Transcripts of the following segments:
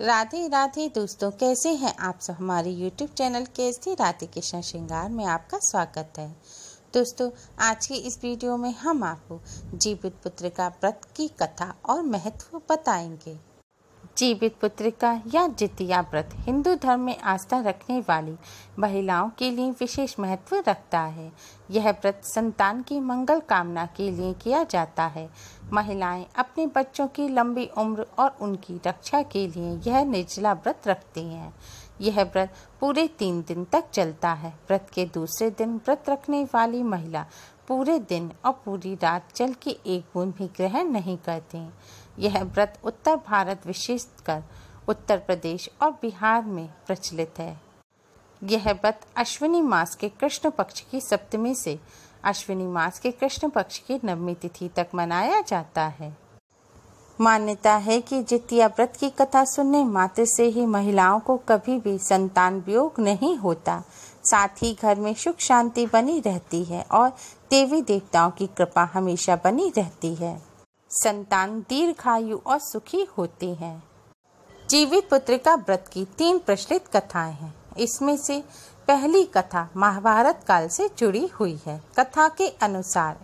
राधे राधे दोस्तों कैसे हैं आप सब हमारे यूट्यूब चैनल के थी राधे कृष्ण श्रृंगार में आपका स्वागत है दोस्तों आज की इस वीडियो में हम आपको जीवित पुत्र का व्रत की कथा और महत्व बताएंगे जीवित पुत्रिका या जितिया व्रत हिंदू धर्म में आस्था रखने वाली महिलाओं के लिए विशेष महत्व रखता है यह व्रत संतान की मंगल कामना के लिए किया जाता है महिलाएं अपने बच्चों की लंबी उम्र और उनकी रक्षा के लिए यह निचला व्रत रखती हैं यह व्रत पूरे तीन दिन तक चलता है व्रत के दूसरे दिन व्रत रखने वाली महिला पूरे दिन और पूरी रात जल के एक बूंद भी ग्रहण नहीं करते यह व्रत उत्तर भारत विशेषकर उत्तर प्रदेश और बिहार में प्रचलित है यह व्रत अश्विनी मास के कृष्ण पक्ष की सप्तमी से अश्विनी मास के कृष्ण पक्ष की नवमी तिथि तक मनाया जाता है मान्यता है कि जितिया व्रत की कथा सुनने मात्र से ही महिलाओं को कभी भी संतान वियोग नहीं होता साथ ही घर में सुख शांति बनी रहती है और देवी देवताओं की कृपा हमेशा बनी रहती है संतान दीर्घायु और सुखी होती है जीवित का व्रत की तीन प्रचलित कथाएं हैं इसमें से पहली कथा महाभारत काल से जुड़ी हुई है कथा के अनुसार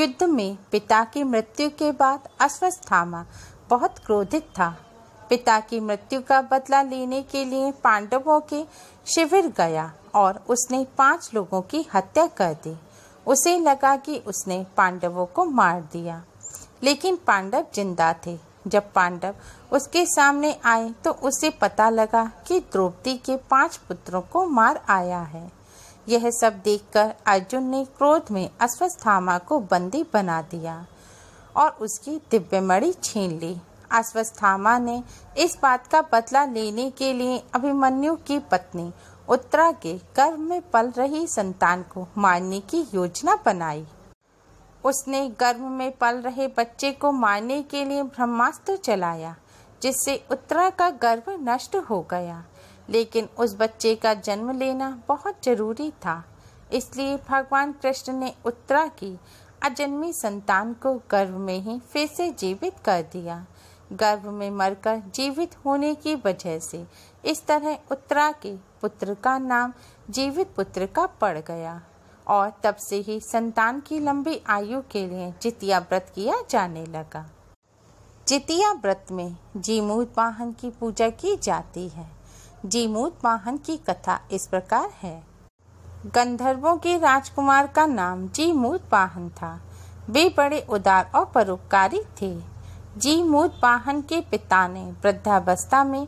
युद्ध में पिता की मृत्यु के बाद अश्वस्थामा बहुत क्रोधित था पिता की मृत्यु का बदला लेने के लिए पांडवों के शिविर गया और उसने पांच लोगों की हत्या कर दी उसे लगा कि उसने पांडवों को मार दिया लेकिन पांडव जिंदा थे जब पांडव उसके सामने आए तो उसे पता लगा कि द्रौपदी के पांच पुत्रों को मार आया है यह सब देखकर अर्जुन ने क्रोध में अश्वस्थामा को बंदी बना दिया और उसकी दिव्यमणि छीन ली अश्वस्थामा ने इस बात का बदला लेने के लिए अभिमन्यु की पत्नी उत्तरा के गर्भ में पल रही संतान को मारने की योजना बनाई उसने गर्भ में पल रहे बच्चे को मारने के लिए ब्रह्मास्त्र चलाया जिससे उत्तरा का गर्भ नष्ट हो गया लेकिन उस बच्चे का जन्म लेना बहुत जरूरी था इसलिए भगवान कृष्ण ने उत्तरा की अजन्मी संतान को गर्भ में ही फिर से जीवित कर दिया गर्भ में मरकर जीवित होने की वजह से इस तरह उत्तरा के पुत्र का नाम जीवित पुत्र का पड़ गया और तब से ही संतान की लंबी आयु के लिए जितिया व्रत किया जाने लगा जितिया व्रत में जीमूत वाहन की पूजा की जाती है जीमूत वाहन की कथा इस प्रकार है गंधर्वों के राजकुमार का नाम जीमूत वाहन था वे बड़े उदार और परोपकारी थे जी वाहन के पिता ने वृद्धावस्था में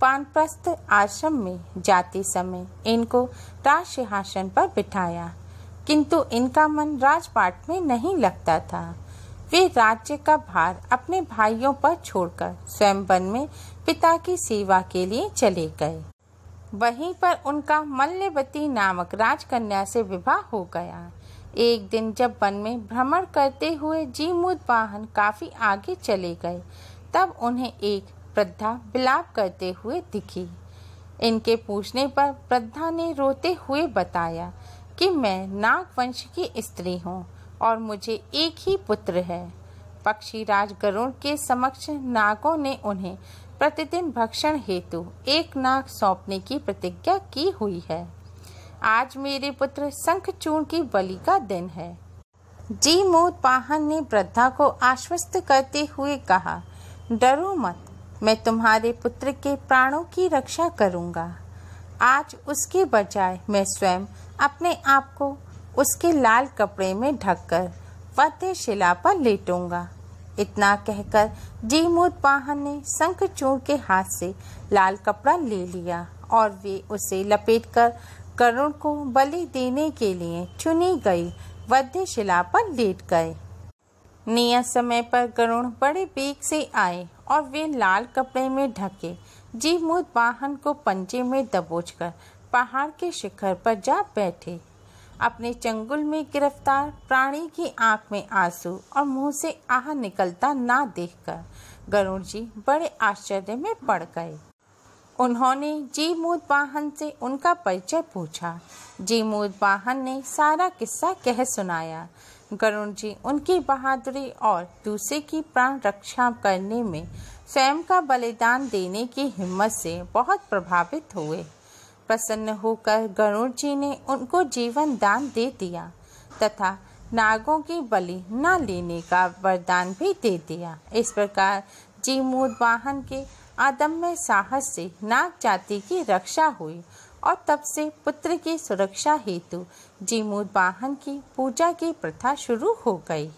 पानप्रस्थ आश्रम में जाते समय इनको राज सिंहासन पर बिठाया किंतु इनका मन राजपाट में नहीं लगता था वे राज्य का भार अपने भाइयों पर छोड़कर स्वयं वन में पिता की सेवा के लिए चले गए वहीं पर उनका मल्लवती नामक राजकन्या से विवाह हो गया एक दिन जब वन में भ्रमण करते हुए जीमूत वाहन काफ़ी आगे चले गए तब उन्हें एक वृद्धा बिलाप करते हुए दिखी इनके पूछने पर वृद्धा ने रोते हुए बताया कि मैं नाग वंश की स्त्री हूँ और मुझे एक ही पुत्र है पक्षी राज गरुण के समक्ष नागों ने उन्हें प्रतिदिन भक्षण हेतु एक नाग सौंपने की प्रतिज्ञा की हुई है आज मेरे पुत्र शंखचूर्ण की बलि का दिन है जी मोद पाहन ने वृद्धा को आश्वस्त करते हुए कहा डरो मत मैं तुम्हारे पुत्र के प्राणों की रक्षा करूंगा आज उसके बजाय मैं स्वयं अपने आप को उसके लाल कपड़े में ढककर शिला पर लेटूंगा इतना कहकर जीमूत पाहन ने शंख के हाथ से लाल कपड़ा ले लिया और वे उसे लपेटकर करुण को बलि देने के लिए चुनी गई शिला पर लेट गए नियत समय पर करुण बड़े बेग से आए और वे लाल कपड़े में ढके जीवमूत वाहन को पंजे में दबोचकर पहाड़ के शिखर पर जा बैठे अपने चंगुल में गिरफ्तार प्राणी की आंख में आंसू और मुंह से आह निकलता ना देखकर गरुण जी बड़े आश्चर्य में पड़ गए उन्होंने जीमूद वाहन से उनका परिचय पूछा जीमूद वाहन ने सारा किस्सा कह सुनाया गरुण जी उनकी बहादुरी और दूसरे की प्राण रक्षा करने में स्वयं का बलिदान देने की हिम्मत से बहुत प्रभावित हुए प्रसन्न होकर गरुण जी ने उनको जीवन दान दे दिया तथा नागों की बलि न लेने का वरदान भी दे दिया इस प्रकार जीमूत वाहन के आदम्य साहस से नाग जाति की रक्षा हुई और तब से पुत्र की सुरक्षा हेतु जीमूद वाहन की पूजा की प्रथा शुरू हो गई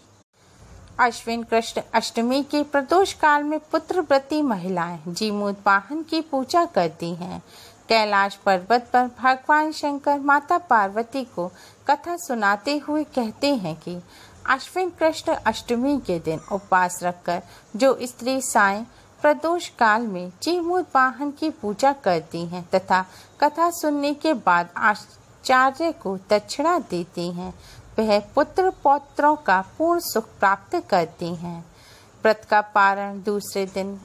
अश्विन कृष्ण अष्टमी के प्रदोष काल में पुत्र व्रती महिलाएं जीमूद वाहन की पूजा करती हैं कैलाश पर्वत पर भगवान शंकर माता पार्वती को कथा सुनाते हुए कहते हैं कि अश्विन कृष्ण अष्टमी के दिन उपवास रखकर जो स्त्री साय प्रदोष काल में चीमूर वाहन की पूजा करती हैं तथा कथा सुनने के बाद आचार्य को दक्षिणा देती हैं वह पुत्र पौत्रों का पूर्ण सुख प्राप्त करती हैं व्रत का पारण दूसरे दिन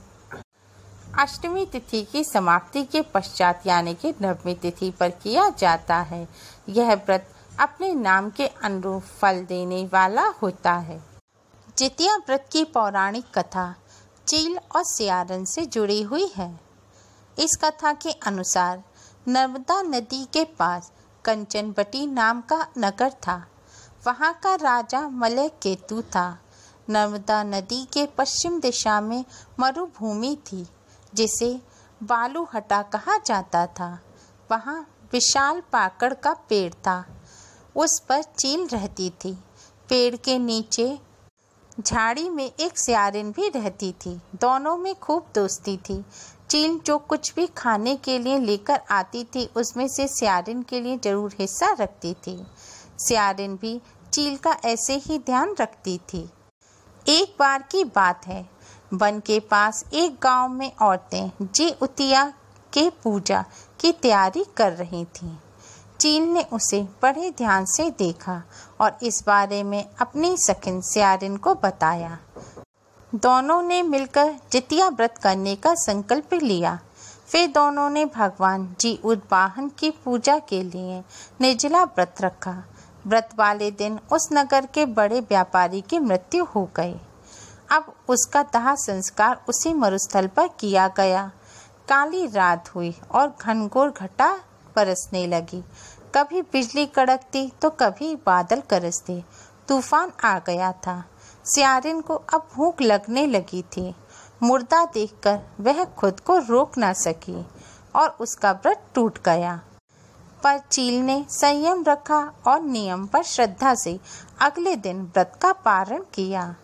अष्टमी तिथि की समाप्ति के पश्चात यानी कि नवमी तिथि पर किया जाता है यह व्रत अपने नाम के अनुरूप फल देने वाला होता है जितिया व्रत की पौराणिक कथा चील और सियारन से जुड़ी हुई है इस कथा के अनुसार नर्मदा नदी के पास कंचनबटी नाम का नगर था वहाँ का राजा मलय केतु था नर्मदा नदी के पश्चिम दिशा में मरुभूमि थी जिसे बालूहटा कहा जाता था वहाँ विशाल पाकड़ का पेड़ था उस पर चील रहती थी पेड़ के नीचे झाड़ी में एक सियारिन भी रहती थी दोनों में खूब दोस्ती थी चील जो कुछ भी खाने के लिए लेकर आती थी उसमें से सियारिन के लिए ज़रूर हिस्सा रखती थी सियारिन भी चील का ऐसे ही ध्यान रखती थी एक बार की बात है वन के पास एक गांव में औरतें जी उतिया के पूजा की तैयारी कर रही थीं चीन ने उसे बड़े ध्यान से देखा और इस बारे में अपनी सखिन सियारिन को बताया दोनों ने मिलकर जितिया व्रत करने का संकल्प लिया फिर दोनों ने भगवान जी उद्वाहन की पूजा के लिए निजला व्रत रखा व्रत वाले दिन उस नगर के बड़े व्यापारी की मृत्यु हो गई अब उसका दाह संस्कार उसी मरुस्थल पर किया गया काली रात हुई और घनघोर घटा बरसने लगी कभी बिजली कड़कती तो कभी बादल गरजते तूफान आ गया था सियारिन को अब भूख लगने लगी थी मुर्दा देखकर वह खुद को रोक ना सकी और उसका व्रत टूट गया पर चील ने संयम रखा और नियम पर श्रद्धा से अगले दिन व्रत का पारण किया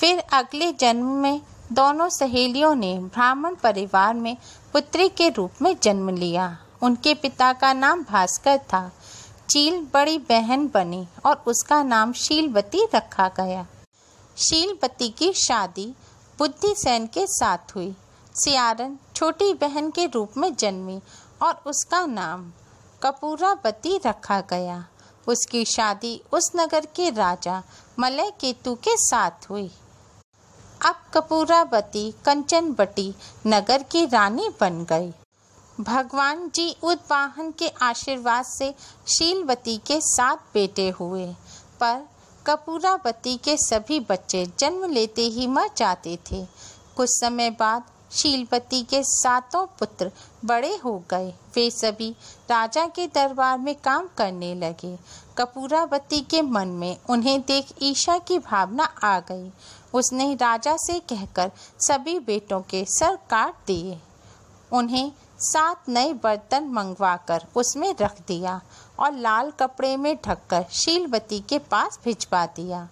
फिर अगले जन्म में दोनों सहेलियों ने ब्राह्मण परिवार में पुत्री के रूप में जन्म लिया उनके पिता का नाम भास्कर था चील बड़ी बहन बनी और उसका नाम शीलवती रखा गया शीलवती की शादी बुद्धिसेन के साथ हुई सियारन छोटी बहन के रूप में जन्मी और उसका नाम कपूरावती रखा गया उसकी शादी उस नगर के राजा मलय केतु के साथ हुई अब कपूरावती कंचनबटी नगर की रानी बन गई भगवान जी उद्वाहन के आशीर्वाद से शीलवती के सात बेटे हुए पर कपूरावती के सभी बच्चे जन्म लेते ही मर जाते थे कुछ समय बाद शीलवती के सातों पुत्र बड़े हो गए वे सभी राजा के दरबार में काम करने लगे कपूरावती के मन में उन्हें देख ईशा की भावना आ गई उसने राजा से कहकर सभी बेटों के सर काट दिए उन्हें सात नए बर्तन मंगवाकर उसमें रख दिया और लाल कपड़े में ढककर शीलवती के पास भिजवा दिया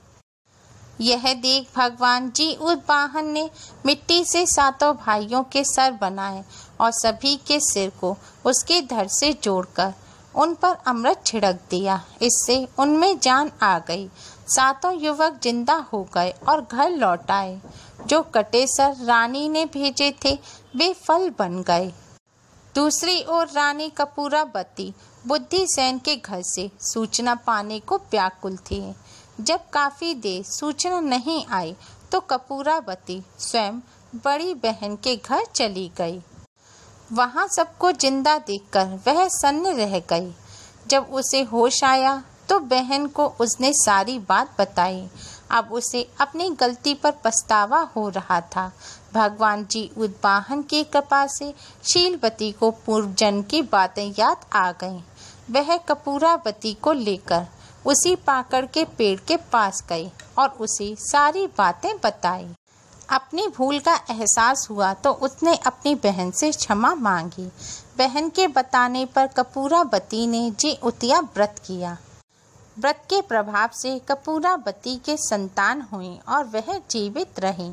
यह देख भगवान जी उस वाहन ने मिट्टी से सातों भाइयों के सर बनाए और सभी के सिर को उसके धर से जोड़कर उन पर अमृत छिड़क दिया इससे उनमें जान आ गई सातों युवक जिंदा हो गए और घर लौट आए जो कटे सर रानी ने भेजे थे वे फल बन गए दूसरी ओर रानी कपूरा बती बुद्धि सेन के घर से सूचना पाने को व्याकुल थी जब काफ़ी देर सूचना नहीं आई तो कपूरा बती स्वयं बड़ी बहन के घर चली गई वहां सबको जिंदा देखकर वह सन्न रह गई जब उसे होश आया तो बहन को उसने सारी बात बताई अब उसे अपनी गलती पर पछतावा हो रहा था भगवान जी उद्वाहन की कृपा से शीलवती को पूर्व की बातें याद आ गईं वह कपूरावती को लेकर उसी पाकड़ के पेड़ के पास गई और उसे सारी बातें बताई अपनी भूल का एहसास हुआ तो उसने अपनी बहन से क्षमा मांगी बहन के बताने पर कपूरावती ने जी उतिया व्रत किया व्रत के प्रभाव से कपूरावती के संतान हुए और वह जीवित रहे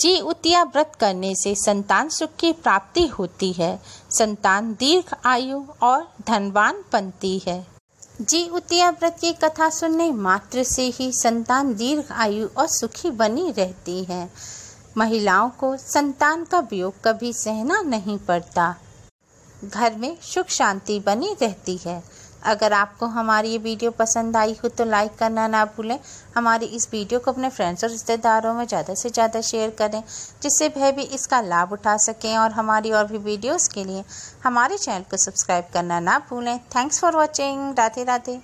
जी उतिया व्रत करने से संतान सुख की प्राप्ति होती है संतान दीर्घ आयु और धनवान बनती है जी उतिया व्रत की कथा सुनने मात्र से ही संतान दीर्घ आयु और सुखी बनी रहती है महिलाओं को संतान का वियोग कभी सहना नहीं पड़ता घर में सुख शांति बनी रहती है अगर आपको हमारी ये वीडियो पसंद आई हो तो लाइक करना ना भूलें हमारी इस वीडियो को अपने फ्रेंड्स और रिश्तेदारों में ज़्यादा से ज़्यादा शेयर करें जिससे वह भी इसका लाभ उठा सकें और हमारी और भी वीडियोज़ के लिए हमारे चैनल को सब्सक्राइब करना ना भूलें thanks for watching Radhe Radhe